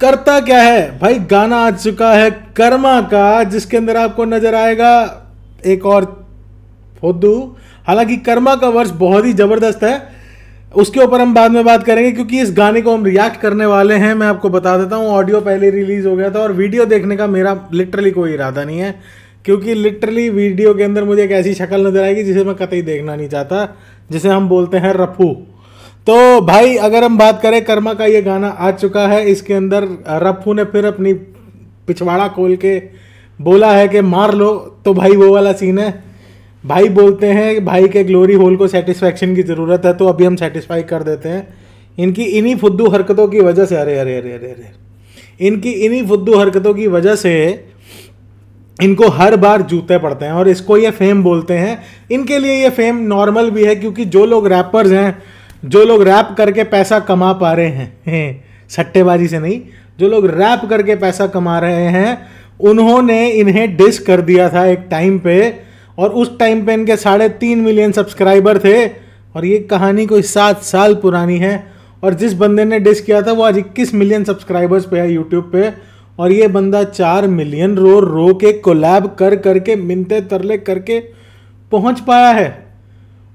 करता क्या है भाई गाना आ चुका है कर्मा का जिसके अंदर आपको नजर आएगा एक और फोदू हालांकि कर्मा का वर्ष बहुत ही ज़बरदस्त है उसके ऊपर हम बाद में बात करेंगे क्योंकि इस गाने को हम रिएक्ट करने वाले हैं मैं आपको बता देता हूँ ऑडियो पहले रिलीज़ हो गया था और वीडियो देखने का मेरा लिटरली कोई इरादा नहीं है क्योंकि लिटरली वीडियो के अंदर मुझे एक ऐसी शक्ल नज़र आएगी जिसे मैं कतई देखना नहीं चाहता जिसे हम बोलते हैं रफू तो भाई अगर हम बात करें कर्मा का ये गाना आ चुका है इसके अंदर रफू ने फिर अपनी पिछवाड़ा खोल के बोला है कि मार लो तो भाई वो वाला सीन है भाई बोलते हैं भाई के ग्लोरी होल को सेटिस्फैक्शन की ज़रूरत है तो अभी हम सेटिस्फाई कर देते हैं इनकी इन्हीं फुद्दू हरकतों की वजह से अरे अरे अरे अरे अरे इनकी इन्हीं फुद्दू हरकतों की वजह से इनको हर बार जूते पड़ते हैं और इसको ये फेम बोलते हैं इनके लिए ये फेम नॉर्मल भी है क्योंकि जो लोग रैपर्स हैं जो लोग रैप करके पैसा कमा पा रहे हैं सट्टेबाजी से नहीं जो लोग रैप करके पैसा कमा रहे हैं उन्होंने इन्हें डिस कर दिया था एक टाइम पे और उस टाइम पे इनके साढ़े तीन मिलियन सब्सक्राइबर थे और ये कहानी कोई सात साल पुरानी है और जिस बंदे ने डिस किया था वो आज इक्कीस मिलियन सब्सक्राइबर्स पे है यूट्यूब पे और ये बंदा चार मिलियन रो रो के कोलैब कर करके मिनते तरले करके पहुंच पाया है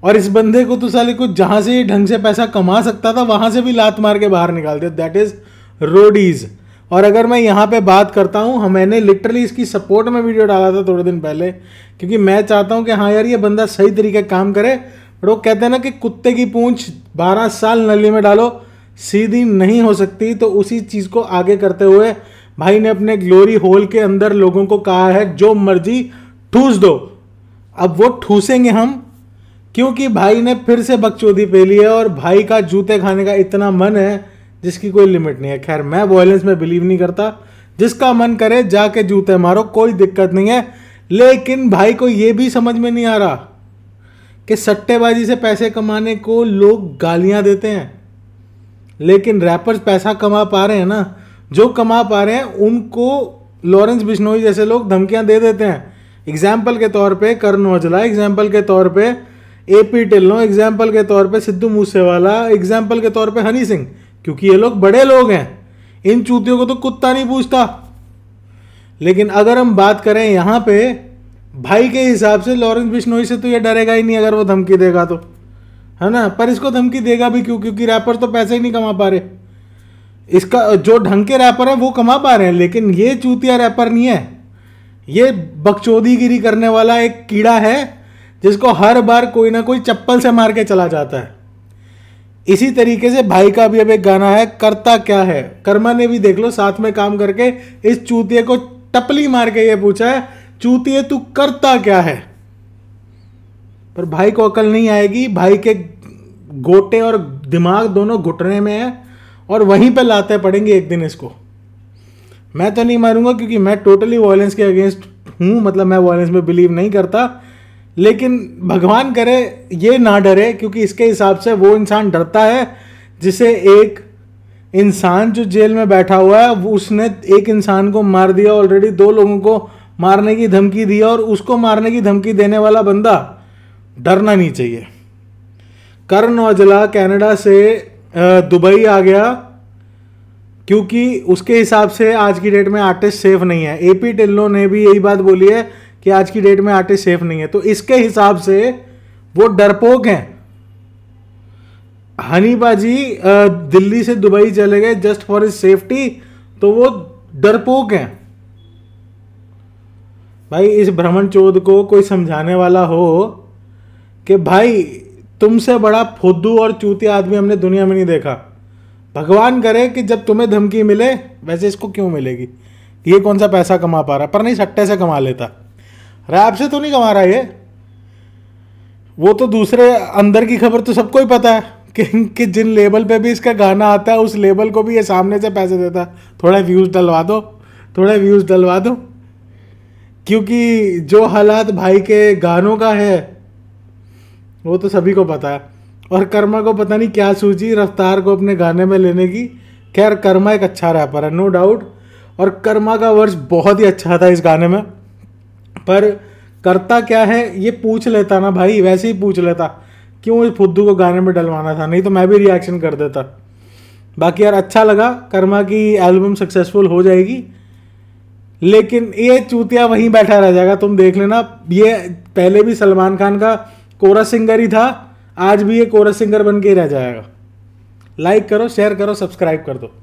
और इस बंदे को तो साले को जहाँ से ढंग से पैसा कमा सकता था वहाँ से भी लात मार के बाहर निकाल दिया दैट इज़ रोडीज़ और अगर मैं यहाँ पे बात करता हूँ हाँ, मैंने लिटरली इसकी सपोर्ट में वीडियो डाला था थोड़े दिन पहले क्योंकि मैं चाहता हूँ कि हाँ यार ये बंदा सही तरीके काम करे बट वो कहते हैं ना कि कुत्ते की पूंछ 12 साल नली में डालो सीधी नहीं हो सकती तो उसी चीज़ को आगे करते हुए भाई ने अपने ग्लोरी होल के अंदर लोगों को कहा है जो मर्जी ठूस दो अब वो ठूसेंगे हम क्योंकि भाई ने फिर से बकचोदी पेली है और भाई का जूते खाने का इतना मन है जिसकी कोई लिमिट नहीं है खैर मैं वॉयलेंस में बिलीव नहीं करता जिसका मन करे जाके जूते मारो कोई दिक्कत नहीं है लेकिन भाई को ये भी समझ में नहीं आ रहा कि सट्टेबाजी से पैसे कमाने को लोग गालियां देते हैं लेकिन रैपर्स पैसा कमा पा रहे हैं ना जो कमा पा रहे हैं उनको लॉरेंस बिश्नोई जैसे लोग धमकियां दे देते हैं एग्जाम्पल के तौर पे करण औजला एग्जाम्पल के तौर पे ए पी टिल्लो एग्जाम्पल के तौर पे सिद्धू मूसेवाला एग्जाम्पल के तौर पे हनी सिंह क्योंकि ये लोग बड़े लोग हैं इन चूतियों को तो कुत्ता नहीं पूछता लेकिन अगर हम बात करें यहाँ पे भाई के हिसाब से लॉरेंस बिश्नोई से तो ये डरेगा ही नहीं अगर वो धमकी देगा तो है ना पर इसको धमकी देगा भी क्यों क्योंकि रैपर तो पैसे ही नहीं कमा पा रहे इसका जो ढंग के रैपर हैं वो कमा पा रहे हैं लेकिन ये चूतिया रैपर नहीं है ये बकचोदीगिरी गिरी करने वाला एक कीड़ा है जिसको हर बार कोई ना कोई चप्पल से मार के चला जाता है इसी तरीके से भाई का भी अब एक गाना है करता क्या है कर्मा ने भी देख लो साथ में काम करके इस चूतिए को टपली मार के ये पूछा है चूतिए तू करता क्या है पर भाई को अकल नहीं आएगी भाई के गोटे और दिमाग दोनों घुटने में है और वहीं पे लाते पड़ेंगे एक दिन इसको मैं तो नहीं मारूंगा क्योंकि मैं टोटली वायलेंस के अगेंस्ट हूं मतलब मैं वायलेंस में बिलीव नहीं करता लेकिन भगवान करे ये ना डरे क्योंकि इसके हिसाब से वो इंसान डरता है जिसे एक इंसान जो जेल में बैठा हुआ है उसने एक इंसान को मार दिया ऑलरेडी दो लोगों को मारने की धमकी दी और उसको मारने की धमकी देने वाला बंदा डरना नहीं चाहिए करण औजला कनाडा से दुबई आ गया क्योंकि उसके हिसाब से आज की डेट में आर्टिस्ट सेफ नहीं है एपी टिल्लो ने भी यही बात बोली है कि आज की डेट में आटे सेफ नहीं है तो इसके हिसाब से वो डरपोक हैं हनीबा जी दिल्ली से दुबई चले गए जस्ट फॉर इज सेफ्टी तो वो डरपोक हैं भाई इस भ्रमण चोद को कोई समझाने वाला हो कि भाई तुमसे बड़ा फोदू और चूती आदमी हमने दुनिया में नहीं देखा भगवान करे कि जब तुम्हें धमकी मिले वैसे इसको क्यों मिलेगी ये कौन सा पैसा कमा पा रहा पर नहीं सट्टे से कमा लेता रैप से तो नहीं कमा रहा ये वो तो दूसरे अंदर की खबर तो सबको ही पता है कि, कि जिन लेबल पे भी इसका गाना आता है उस लेबल को भी ये सामने से पैसे देता है थोड़ा व्यूज़ डलवा दो थोड़ा व्यूज़ डलवा दो क्योंकि जो हालात भाई के गानों का है वो तो सभी को पता है और कर्मा को पता नहीं क्या सूझी रफ्तार को अपने गाने में लेने की खैर कर्मा एक अच्छा रैपर है नो डाउट और कर्मा का वर्ष बहुत ही अच्छा था इस गाने में पर करता क्या है ये पूछ लेता ना भाई वैसे ही पूछ लेता क्यों इस फुद्दू को गाने में डलवाना था नहीं तो मैं भी रिएक्शन कर देता बाकी यार अच्छा लगा कर्मा की एल्बम सक्सेसफुल हो जाएगी लेकिन ये चूतिया वहीं बैठा रह जाएगा तुम देख लेना ये पहले भी सलमान खान का कोरस सिंगर ही था आज भी ये कोरस सिंगर बन के रह जाएगा लाइक करो शेयर करो सब्सक्राइब कर दो